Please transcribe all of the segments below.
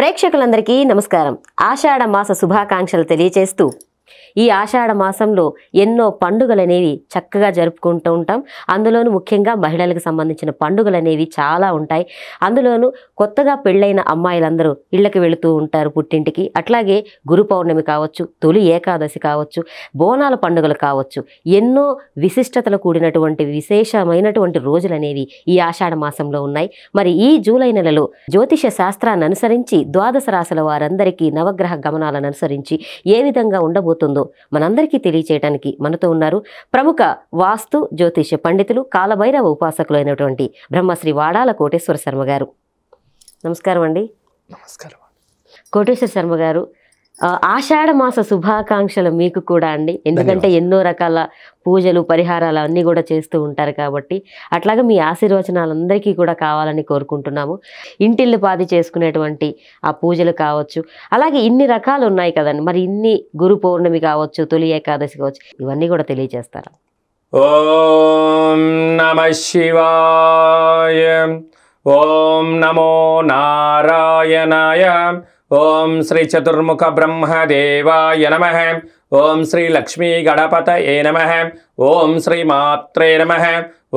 ప్రేక్షకులందరికీ నమస్కారం ఆషాఢ మాస శుభాకాంక్షలు తెలియచేస్తూ ఈ ఆషాఢ మాసంలో ఎన్నో పండుగలు అనేవి చక్కగా జరుపుకుంటూ ఉంటాం అందులోనూ ముఖ్యంగా మహిళలకు సంబంధించిన పండుగలు అనేవి చాలా ఉంటాయి అందులోనూ కొత్తగా పెళ్ళైన అమ్మాయిలందరూ ఇళ్ళకి వెళుతూ ఉంటారు పుట్టింటికి అట్లాగే గురు పౌర్ణమి కావచ్చు తొలి ఏకాదశి కావచ్చు బోనాల పండుగలు కావచ్చు ఎన్నో విశిష్టతలు కూడినటువంటి విశేషమైనటువంటి రోజులు అనేవి ఈ ఆషాఢ మాసంలో ఉన్నాయి మరి ఈ జూలై నెలలో జ్యోతిష శాస్త్రాన్ని అనుసరించి ద్వాదశ రాశుల వారందరికీ నవగ్రహ గమనాలను అనుసరించి ఏ విధంగా ఉండబోతుందో మనందరికీ తెలియచేయడానికి మనతో ఉన్నారు ప్రముఖ వాస్తు జ్యోతిష పండితులు కాలభైరవ ఉపాసకులు అయినటువంటి బ్రహ్మశ్రీ వాడాల కోటేశ్వర శర్మ గారు నమస్కారం అండి నమస్కారం కోటేశ్వర శర్మ గారు ఆషాఢ మాస శుభాకాంక్షలు మీకు కూడా అండి ఎందుకంటే ఎన్నో రకాల పూజలు పరిహారాలు అన్నీ కూడా చేస్తూ ఉంటారు కాబట్టి అట్లాగే మీ ఆశీర్వచనాలందరికీ కూడా కావాలని కోరుకుంటున్నాము ఇంటిల్లు పాది చేసుకునేటువంటి ఆ పూజలు కావచ్చు అలాగే ఇన్ని రకాలు ఉన్నాయి కదండి మరి ఇన్ని గురు పౌర్ణమి కావచ్చు తొలి ఏకాదశి కావచ్చు ఇవన్నీ కూడా తెలియజేస్తారు ఓం నమ శివాయ ఓం నమో నారాయణాయ ओम श्री चतुर्मुख ब्रह्म देवाय नम ओं श्री लक्ष्मी गणपत नम ओं श्रीमात्रे नम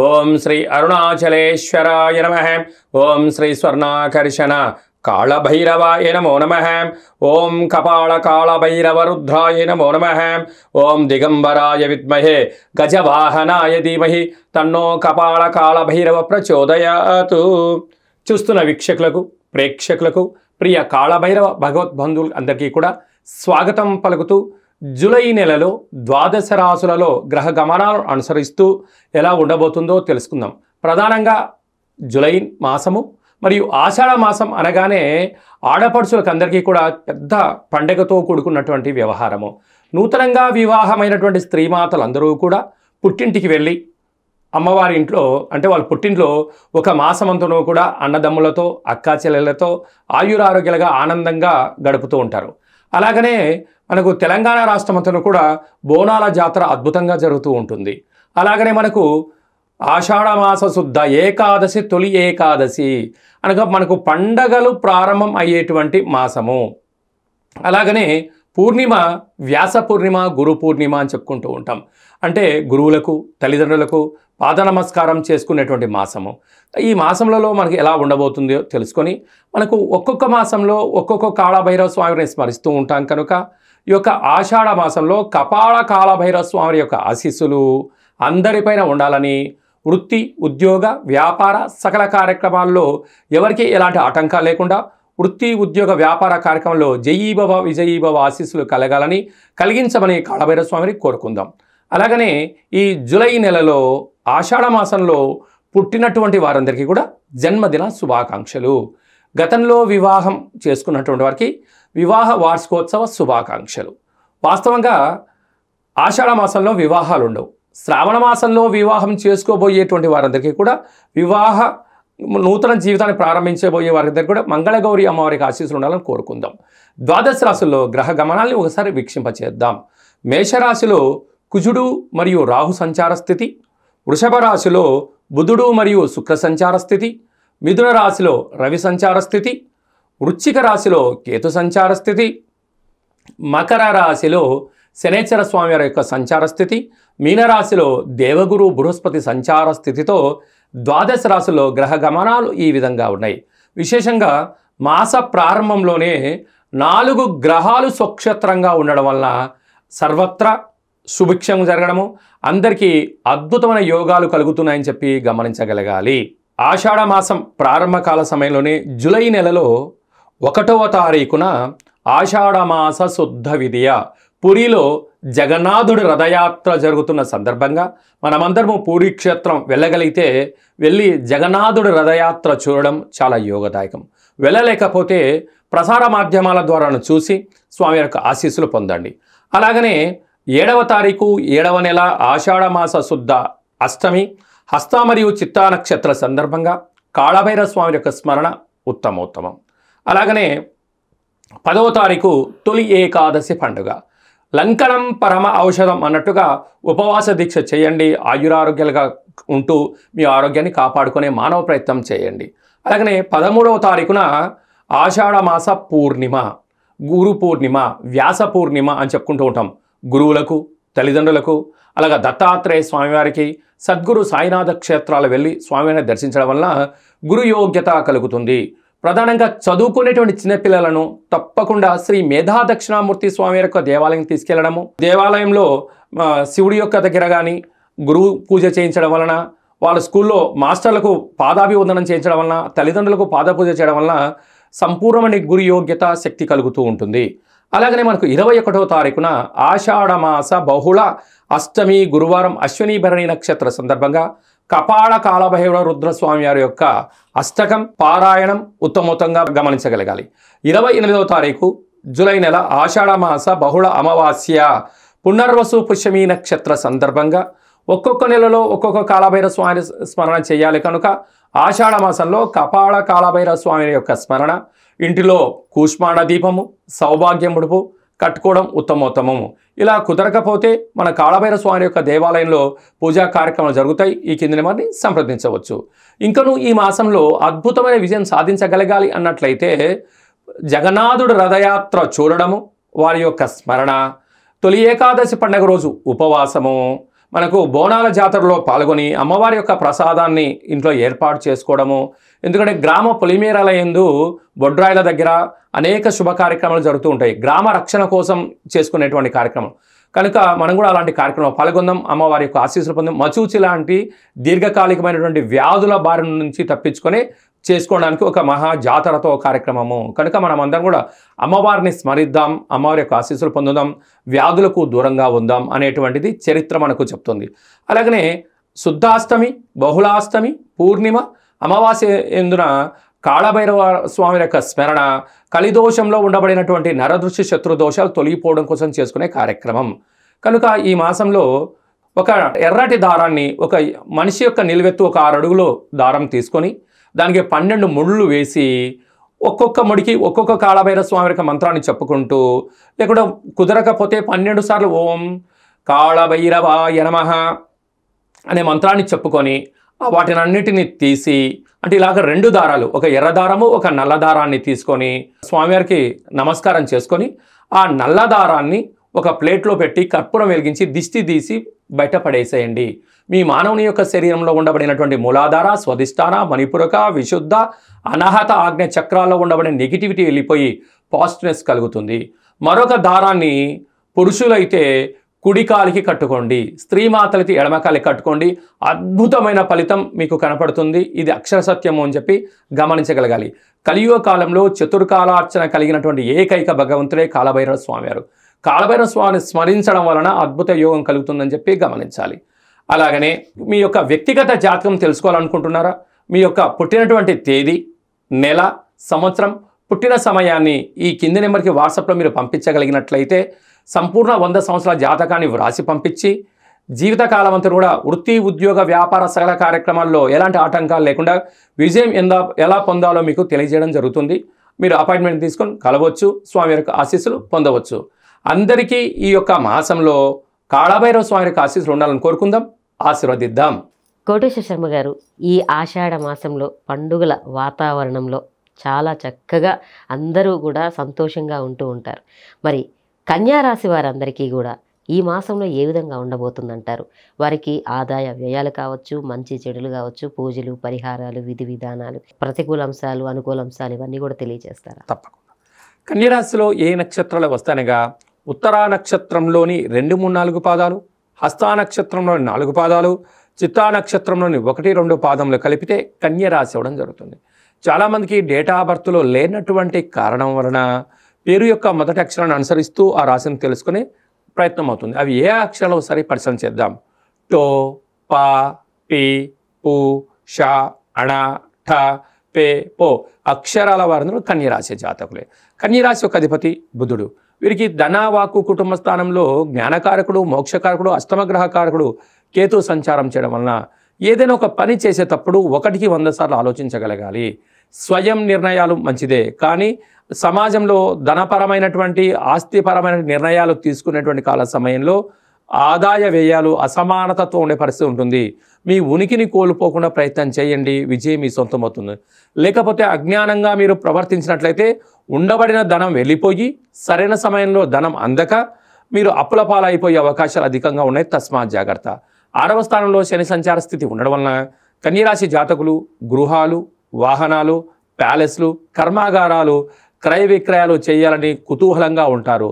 ओं श्री अरुणाचलेश्वराय नम ओं श्री स्वर्णाकर्षण कालभैरवाय नमो नमः ॐ कपालकालभैरवरुद्राय नमो नम ओं दिगंबराय विमहे गजवाहनाय धीमह तन्नो कपालकालभैरव ప్రచోదయాతు చూస్తున్న వీక్షకులకు प्रेक्षक ప్రియ కాళభైరవ భగవత్ బంధువులు అందరికీ కూడా స్వాగతం పలుకుతూ జులై నెలలో ద్వాదశ రాసులలో గ్రహ గమనాలను అనుసరిస్తూ ఎలా ఉండబోతుందో తెలుసుకుందాం ప్రధానంగా జులై మాసము మరియు ఆషాఢ మాసం అనగానే ఆడపడుచులకు అందరికీ కూడా పెద్ద పండగతో కూడుకున్నటువంటి వ్యవహారము నూతనంగా వివాహమైనటువంటి స్త్రీమాతలందరూ కూడా పుట్టింటికి వెళ్ళి అమ్మవారి ఇంట్లో అంటే వాళ్ళ పుట్టింట్లో ఒక మాసమంతను కూడా అన్నదమ్ములతో అక్కాచెల్లెలతో ఆయురారోగ్యాలుగా ఆనందంగా గడుపుతూ ఉంటారు అలాగనే మనకు తెలంగాణ రాష్ట్రమంతను కూడా బోనాల జాతర అద్భుతంగా జరుగుతూ ఉంటుంది అలాగనే మనకు ఆషాఢమాస శుద్ధ ఏకాదశి తొలి ఏకాదశి అనగా మనకు పండగలు ప్రారంభం అయ్యేటువంటి మాసము అలాగనే పూర్ణిమ వ్యాస పూర్ణిమ గురు పూర్ణిమ అని చెప్పుకుంటూ ఉంటాం అంటే గురువులకు తల్లిదండ్రులకు పాద నమస్కారం చేసుకునేటువంటి మాసము ఈ మాసంలో మనకి ఎలా ఉండబోతుందో తెలుసుకొని మనకు ఒక్కొక్క మాసంలో ఒక్కొక్క కాళభైరవ స్వామిని స్మరిస్తూ ఉంటాం కనుక ఈ యొక్క ఆషాఢ మాసంలో కపాల కాళభైరవ స్వామి యొక్క ఆశీస్సులు అందరిపైన ఉండాలని వృత్తి ఉద్యోగ వ్యాపార సకల కార్యక్రమాల్లో ఎవరికి ఎలాంటి ఆటంకాలు లేకుండా వృత్తి ఉద్యోగ వ్యాపార కార్యక్రమంలో జయీభవ విజయీభవ ఆశీస్సులు కలగాలని కలిగించమని కాళభైరవ స్వామిని కోరుకుందాం అలాగనే ఈ జూలై నెలలో ఆషాఢ మాసంలో పుట్టినటువంటి వారందరికీ కూడా జన్మదిన శుభాకాంక్షలు గతంలో వివాహం చేసుకున్నటువంటి వారికి వివాహ వార్షికోత్సవ శుభాకాంక్షలు వాస్తవంగా ఆషాఢ మాసంలో వివాహాలు ఉండవు శ్రావణ మాసంలో వివాహం చేసుకోబోయేటువంటి వారందరికీ కూడా వివాహ నూతన జీవితాన్ని ప్రారంభించబోయే వారందరికీ కూడా మంగళగౌరి అమ్మవారికి ఆశీస్సులు ఉండాలని కోరుకుందాం ద్వాదశ రాశుల్లో గ్రహ గమనాల్ని ఒకసారి వీక్షింపచేద్దాం మేషరాశిలో కుజుడు మరియు రాహు సంచార స్థితి వృషభ రాశిలో బుధుడు మరియు శుక్ర సంచార స్థితి మిథున రాశిలో రవి సంచార స్థితి వృచ్చిక రాశిలో కేతు సంచార స్థితి మకర రాశిలో శనేశ్వర స్వామి వారి యొక్క సంచార స్థితి మీనరాశిలో దేవగురు బృహస్పతి సంచార స్థితితో ద్వాదశ రాశిలో గ్రహ గమనాలు ఈ విధంగా ఉన్నాయి విశేషంగా మాస ప్రారంభంలోనే నాలుగు గ్రహాలు స్వక్షేత్రంగా ఉండడం వల్ల సర్వత్రా సుభిక్షం జరగడము అందరికీ అద్భుతమైన యోగాలు కలుగుతున్నాయని చెప్పి గమనించగలగాలి ఆషాఢ మాసం ప్రారంభకాల సమయంలోనే జులై నెలలో ఒకటవ తారీఖున ఆషాఢమాస శుద్ధ విధియ పురిలో జగన్నాథుడి రథయాత్ర జరుగుతున్న సందర్భంగా మనమందరము పూరి క్షేత్రం వెళ్ళగలిగితే వెళ్ళి జగన్నాథుడి రథయాత్ర చూడడం చాలా యోగదాయకం వెళ్ళలేకపోతే ప్రసార మాధ్యమాల ద్వారాను చూసి స్వామి యొక్క ఆశీస్సులు పొందండి అలాగనే ఏడవ తారీఖు ఏడవ నెల ఆషాఢమాస శుద్ధ అష్టమి హస్త మరియు చిత్తా నక్షత్ర సందర్భంగా కాళభైర స్వామి యొక్క స్మరణ ఉత్తమోత్తమం అలాగనే పదవ తారీఖు తొలి ఏకాదశి పండుగ లంకణం పరమ ఔషధం అన్నట్టుగా ఉపవాస దీక్ష చేయండి ఆయురారోగ్యాలుగా ఉంటూ మీ ఆరోగ్యాన్ని కాపాడుకునే మానవ ప్రయత్నం చేయండి అలాగనే పదమూడవ తారీఖున ఆషాఢమాస పూర్ణిమ గురు పూర్ణిమ వ్యాస పూర్ణిమ అని చెప్పుకుంటూ ఉంటాం గురువులకు తల్లిదండ్రులకు అలాగా దత్తాత్రేయ స్వామివారికి సద్గురు సాయినాథ క్షేత్రాలు వెళ్ళి స్వామివారిని దర్శించడం వల్ల గురుయోగ్యత కలుగుతుంది ప్రధానంగా చదువుకునేటువంటి చిన్నపిల్లలను తప్పకుండా శ్రీ మేధా దక్షిణామూర్తి స్వామి యొక్క దేవాలయం తీసుకెళ్లడము దేవాలయంలో శివుడి యొక్క దగ్గర కానీ గురువు పూజ చేయించడం వలన వాళ్ళ స్కూల్లో మాస్టర్లకు పాదాభివందనం చేయించడం వలన తల్లిదండ్రులకు పాదపూజ చేయడం వలన సంపూర్ణమైన గురు యోగ్యత శక్తి కలుగుతూ ఉంటుంది అలాగనే మనకు ఇరవై ఒకటో తారీఖున ఆషాఢమాస బహుళ అష్టమి గురువారం అశ్విని భరణి నక్షత్ర సందర్భంగా కపాళ కాలభైరవ రుద్రస్వామి వారి యొక్క అష్టకం పారాయణం ఉత్తమోత్తంగా గమనించగలగాలి ఇరవై ఎనిమిదవ తారీఖు జూలై నెల ఆషాఢమాస బహుళ అమావాస్య పునర్వసు పుష్యమి నక్షత్ర సందర్భంగా ఒక్కొక్క నెలలో ఒక్కొక్క కాలభైర స్వామి స్మరణ చేయాలి కనుక ఆషాఢ మాసంలో కపాళ కాలభైర స్వామి యొక్క స్మరణ ఇంటిలో కూష్మాడ దీపము సౌభాగ్యముడుపు కట్టుకోవడం ఉత్తమోత్తమము ఇలా కుదరకపోతే మన కాళభైర స్వామి యొక్క దేవాలయంలో పూజా కార్యక్రమాలు జరుగుతాయి ఈ కిందని నెంబర్ని సంప్రదించవచ్చు ఇంకను ఈ మాసంలో అద్భుతమైన విజయం సాధించగలగాలి అన్నట్లయితే జగన్నాథుడు రథయాత్ర చూడడము వారి యొక్క స్మరణ తొలి ఏకాదశి పండుగ రోజు ఉపవాసము మనకు బోనాల జాతరలో పాల్గొని అమ్మవారి యొక్క ప్రసాదాన్ని ఇంట్లో ఏర్పాటు చేసుకోవడము ఎందుకంటే గ్రామ పొలిమేరాల ఎందు బొడ్రాయిల దగ్గర అనేక శుభ కార్యక్రమాలు జరుగుతూ ఉంటాయి గ్రామ రక్షణ కోసం చేసుకునేటువంటి కార్యక్రమం కనుక మనం కూడా అలాంటి కార్యక్రమం పాల్గొందాం అమ్మవారి యొక్క ఆశీస్సులు పొందాం మచూచి లాంటి దీర్ఘకాలికమైనటువంటి వ్యాధుల బారి నుంచి తప్పించుకొని చేసుకోవడానికి ఒక మహా జాతరతో కార్యక్రమము కనుక మనం అందరం కూడా అమ్మవారిని స్మరిద్దాం అమ్మవారి యొక్క ఆశీస్సులు పొందుదాం వ్యాధులకు దూరంగా ఉందాం అనేటువంటిది చరిత్ర మనకు చెప్తుంది అలాగనే శుద్ధాష్టమి బహుళాష్టమి పూర్ణిమ అమావాస్య ఎందున కాళభైరవ స్వామి యొక్క స్మరణ కలిదోషంలో ఉండబడినటువంటి నరదృష్టి శత్రు దోషాలు తొలగిపోవడం కోసం చేసుకునే కార్యక్రమం కనుక ఈ మాసంలో ఒక ఎర్రటి దారాన్ని ఒక మనిషి యొక్క నిలువెత్తు ఒక ఆరు అడుగులో దారం తీసుకొని దానికి పన్నెండు ముళ్ళు వేసి ఒక్కొక్క ముడికి ఒక్కొక్క కాళభైర స్వామి యొక్క మంత్రాన్ని చెప్పుకుంటూ లేకుండా కుదరకపోతే పన్నెండు సార్లు ఓం కాళభైరవ నమ అనే మంత్రాన్ని చెప్పుకొని వాటిని అన్నిటిని తీసి అంటే ఇలాగ రెండు దారాలు ఒక ఎర్ర దారము ఒక నల్ల దారాన్ని తీసుకొని స్వామివారికి నమస్కారం చేసుకొని ఆ నల్ల దారాన్ని ఒక ప్లేట్లో పెట్టి కర్పూరం వెలిగించి దిష్టి తీసి బయటపడేసేయండి మీ మానవుని యొక్క శరీరంలో ఉండబడినటువంటి మూలాధార స్వధిష్టాన మణిపురక విశుద్ధ అనాహత ఆజ్ఞ చక్రాల్లో ఉండబడిన నెగిటివిటీ వెళ్ళిపోయి పాజిటివ్నెస్ కలుగుతుంది మరొక దారాన్ని పురుషులైతే కుడికాలికి కట్టుకోండి స్త్రీ మాతలకి ఎడమకాలికి కట్టుకోండి అద్భుతమైన ఫలితం మీకు కనపడుతుంది ఇది అక్షర సత్యము అని చెప్పి గమనించగలగాలి కలియుగ కాలంలో చతుర్కాలార్చన కలిగినటువంటి ఏకైక భగవంతుడే కాలభైరవ స్వామివారు కాలభైరవ స్వామిని స్మరించడం వలన అద్భుత యోగం కలుగుతుందని చెప్పి గమనించాలి అలాగనే మీ యొక్క వ్యక్తిగత జాతకం తెలుసుకోవాలనుకుంటున్నారా మీ యొక్క పుట్టినటువంటి తేదీ నెల సంవత్సరం పుట్టిన సమయాన్ని ఈ కింది నెంబర్కి వాట్సాప్లో మీరు పంపించగలిగినట్లయితే సంపూర్ణ వంద సంవత్సరాల జాతకాన్ని వ్రాసి పంపించి జీవితకాలం అంతా కూడా వృత్తి ఉద్యోగ వ్యాపార సకల కార్యక్రమాల్లో ఎలాంటి ఆటంకాలు లేకుండా విజయం ఎందా ఎలా పొందాలో మీకు తెలియజేయడం జరుగుతుంది మీరు అపాయింట్మెంట్ తీసుకొని కలవచ్చు స్వామి యొక్క ఆశీస్సులు పొందవచ్చు అందరికీ ఈ యొక్క మాసంలో కాళభైరవ స్వామి యొక్క ఆశీస్సులు ఉండాలని కోరుకుందాం ఆశీర్వదిద్దాం కోటేశ్వర శర్మ గారు ఈ ఆషాఢ మాసంలో పండుగల వాతావరణంలో చాలా చక్కగా అందరూ కూడా సంతోషంగా ఉంటూ ఉంటారు మరి కన్యారాశి వారందరికీ కూడా ఈ మాసంలో ఏ విధంగా ఉండబోతుందంటారు వారికి ఆదాయ వ్యయాలు కావచ్చు మంచి చెడులు కావచ్చు పూజలు పరిహారాలు విధి విధానాలు ప్రతికూల అంశాలు అనుకూల అంశాలు ఇవన్నీ కూడా తెలియజేస్తారా తప్పకుండా కన్యరాశిలో ఏ నక్షత్రాలు వస్తానగా ఉత్తరా నక్షత్రంలోని రెండు మూడు నాలుగు పాదాలు హస్తా నక్షత్రంలోని నాలుగు పాదాలు చిత్తా నక్షత్రంలోని ఒకటి రెండు పాదములు కలిపితే కన్యరాశి అవ్వడం జరుగుతుంది చాలామందికి డేటా బర్త్లో లేనటువంటి కారణం వలన పేరు యొక్క మొదటి అక్షరాన్ని అనుసరిస్తూ ఆ రాశిని తెలుసుకునే ప్రయత్నం అవుతుంది అవి ఏ అక్షరాలు ఒకసారి పరిశీలన చేద్దాం టో పా పి పు షా అణ ఠ పే పో అక్షరాల వారందరూ కన్యరాశి జాతకులే కన్యరాశి యొక్క అధిపతి బుధుడు వీరికి ధనవాకు కుటుంబ స్థానంలో జ్ఞానకారకుడు మోక్షకారకుడు అష్టమగ్రహకారకుడు కేతు సంచారం చేయడం వలన ఏదైనా ఒక పని చేసేటప్పుడు ఒకటికి వంద సార్లు ఆలోచించగలగాలి స్వయం నిర్ణయాలు మంచిదే కానీ సమాజంలో ధనపరమైనటువంటి ఆస్తిపరమైన నిర్ణయాలు తీసుకునేటువంటి కాల సమయంలో ఆదాయ వ్యయాలు అసమానతతో ఉండే పరిస్థితి ఉంటుంది మీ ఉనికిని కోల్పోకుండా ప్రయత్నం చేయండి విజయం మీ సొంతమవుతుంది లేకపోతే అజ్ఞానంగా మీరు ప్రవర్తించినట్లయితే ఉండబడిన ధనం వెళ్ళిపోయి సరైన సమయంలో ధనం అందక మీరు అప్పుల పాలైపోయే అవకాశాలు అధికంగా ఉన్నాయి తస్మా జాగ్రత్త ఆరవ స్థానంలో శని సంచార స్థితి ఉండడం వలన కన్యరాశి జాతకులు గృహాలు వాహనాలు ప్యాలెస్లు కర్మాగారాలు క్రయ విక్రయాలు చేయాలని కుతూహలంగా ఉంటారు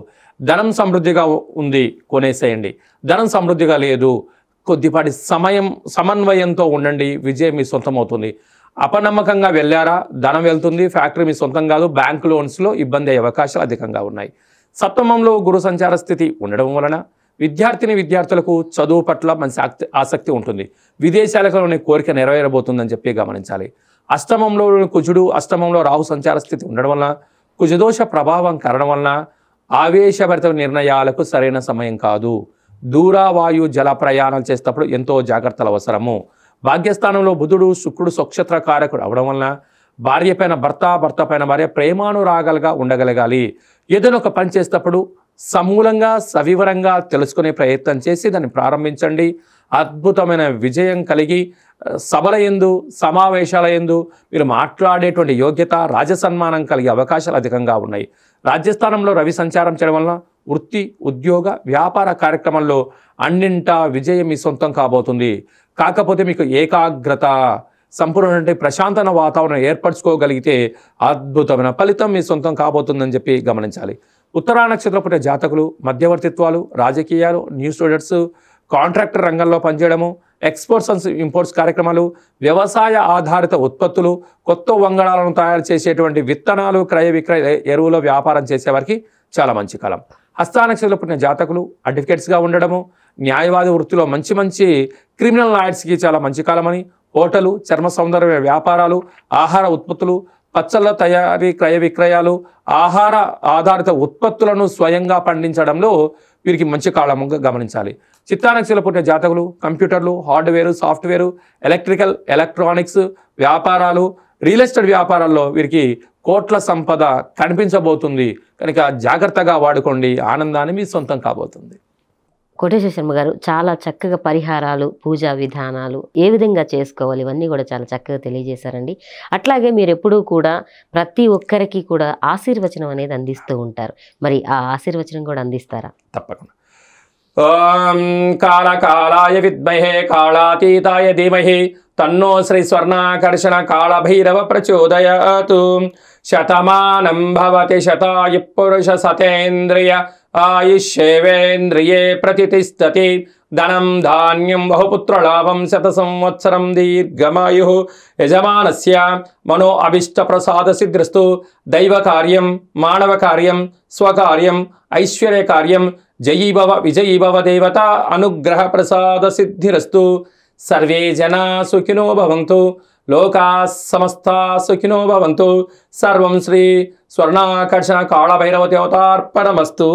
ధనం సమృద్ధిగా ఉంది కొనేసేయండి ధనం సమృద్ధిగా లేదు కొద్దిపాటి సమయం సమన్వయంతో ఉండండి విజయం మీ సొంతమవుతుంది అపనమ్మకంగా వెళ్ళారా ధనం వెళ్తుంది ఫ్యాక్టరీ మీ సొంతం కాదు బ్యాంక్ లోన్స్లో ఇబ్బంది అయ్యే అవకాశాలు అధికంగా ఉన్నాయి సప్తమంలో గురు సంచార స్థితి ఉండడం వలన విద్యార్థిని విద్యార్థులకు చదువు పట్ల మంచి ఆసక్తి ఉంటుంది విదేశాలకు కోరిక నెరవేరబోతుందని చెప్పి గమనించాలి అష్టమంలో కుజుడు అష్టమంలో రాహు సంచార స్థితి ఉండడం వలన కుజదోష ప్రభావం కారణం వలన ఆవేశభరిత నిర్ణయాలకు సరైన సమయం కాదు దూరావాయు జల ప్రయాణం చేసేటప్పుడు ఎంతో జాగ్రత్తలు అవసరము భాగ్యస్థానంలో బుధుడు శుక్రుడు స్వక్షత్ర కారకుడు అవడం వలన భార్య పైన భర్త భర్త పైన భార్య ప్రేమానురాగలుగా ఉండగలగాలి ఏదైనా ఒక పని చేసేటప్పుడు సమూలంగా సవివరంగా తెలుసుకునే ప్రయత్నం చేసి దాన్ని ప్రారంభించండి అద్భుతమైన విజయం కలిగి సభల ఎందు సమావేశాల ఎందు మీరు మాట్లాడేటువంటి యోగ్యత రాజసన్మానం కలిగే అవకాశాలు అధికంగా ఉన్నాయి రాజస్థానంలో రవి సంచారం చేయడం వలన వృత్తి ఉద్యోగ వ్యాపార కార్యక్రమంలో అన్నింటా విజయం మీ సొంతం కాబోతుంది కాకపోతే మీకు ఏకాగ్రత సంపూర్ణ ప్రశాంతన వాతావరణం ఏర్పరచుకోగలిగితే అద్భుతమైన ఫలితం మీ సొంతం కాబోతుందని చెప్పి గమనించాలి ఉత్తరా నక్షత్ర జాతకులు మధ్యవర్తిత్వాలు రాజకీయాలు న్యూస్ స్టూడెంట్స్ కాంట్రాక్టర్ రంగంలో పనిచేయడము ఎక్స్పోర్ట్స్ అండ్ ఇంపోర్ట్స్ కార్యక్రమాలు వ్యవసాయ ఆధారిత ఉత్పత్తులు కొత్త వంగడాలను తయారు చేసేటువంటి విత్తనాలు క్రయ విక్రయ ఎరువుల వ్యాపారం చేసేవారికి చాలా మంచి కాలం హస్తానక్షలు పుట్టిన జాతకులు అడ్వకేట్స్గా ఉండడము న్యాయవాద వృత్తిలో మంచి మంచి క్రిమినల్ లాయర్స్కి చాలా మంచి కాలమని హోటలు చర్మ సౌందర్య వ్యాపారాలు ఆహార ఉత్పత్తులు పచ్చళ్ళ తయారీ క్రయ విక్రయాలు ఆహార ఆధారిత ఉత్పత్తులను స్వయంగా పండించడంలో వీరికి మంచి కాలముగా గమనించాలి చిత్తానక్షలు పుట్టిన జాతకులు కంప్యూటర్లు హార్డ్వేరు సాఫ్ట్వేరు ఎలక్ట్రికల్ ఎలక్ట్రానిక్స్ వ్యాపారాలు రియల్ ఎస్టేట్ వ్యాపారాల్లో వీరికి కోట్ల సంపద కనిపించబోతుంది కనుక జాగ్రత్తగా వాడుకోండి ఆనందాన్ని మీ సొంతం కాబోతుంది కోటేశ్వర శర్మ గారు చాలా చక్కగా పరిహారాలు పూజా విధానాలు ఏ విధంగా చేసుకోవాలి ఇవన్నీ కూడా చాలా చక్కగా తెలియజేశారండి అట్లాగే మీరు ఎప్పుడూ కూడా ప్రతి ఒక్కరికి కూడా ఆశీర్వచనం అనేది అందిస్తూ ఉంటారు మరి ఆ ఆశీర్వచనం కూడా అందిస్తారా తప్పకుండా ఓం కాళకాళాయ విద్మహే కాళాతీతాయ ధీమహి తన్నో శ్రీ స్వర్ణాకర్షణ కాళభైరవ ప్రచోదయాతు శతమానం భవతి శతాయు పురుష సతేంద్రియ ఆయుష్యేవేంద్రియే ప్రతిష్టతి ధనం ధాన్యం బహుపుత్రలాభం శత సంవత్సరం దీర్ఘమాయు యజమానస్య మనో అభిష్ట ప్రసాద సిద్ధిస్తు దైవ కార్యం మానవ కార్యం స్వకార్యం ఐశ్వర్య కార్యం జయీ భవ విజయీ భవ దేవత అనుగ్రహ ప్రసాద సిద్ధిరస్తు సర్వే జనా సుఖినో భవంతు లోకా సమస్త సుఖినో భవంతు సర్వం శ్రీ స్వర్ణాకర్షణ కాళభైరవ దేవతార్పణమస్తు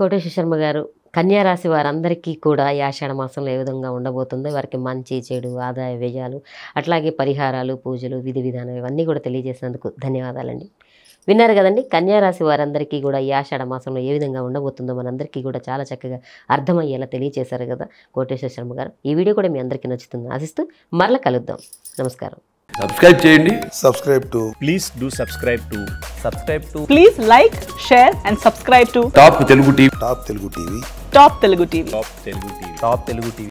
కోటేశ్వర గారు కన్యారాశి వారందరికీ కూడా ఈ ఆషాఢ మాసంలో ఏ విధంగా ఉండబోతుందో వారికి మంచి చెడు ఆదాయ వ్యయాలు అట్లాగే పరిహారాలు పూజలు విధి విధానం ఇవన్నీ కూడా తెలియజేసినందుకు ధన్యవాదాలండి విన్నారు కదండి కన్యారాశి వారందరికీ కూడా ఈ ఆషాఢ మాసంలో ఏ విధంగా ఉండబోతుందో మనందరికీ కూడా చాలా చక్కగా అర్థమయ్యేలా తెలియజేశారు కదా కోటేశ్వర శర్మ గారు ఈ వీడియో కూడా మీ అందరికీ నచ్చుతుంది ఆశిస్తూ మరల కలుద్దాం నమస్కారం సబ్స్క్రైబ్ చేయండి subscribe to please do subscribe to subscribe to please like share and subscribe to top Telugu TV top Telugu TV top Telugu TV top Telugu TV top Telugu TV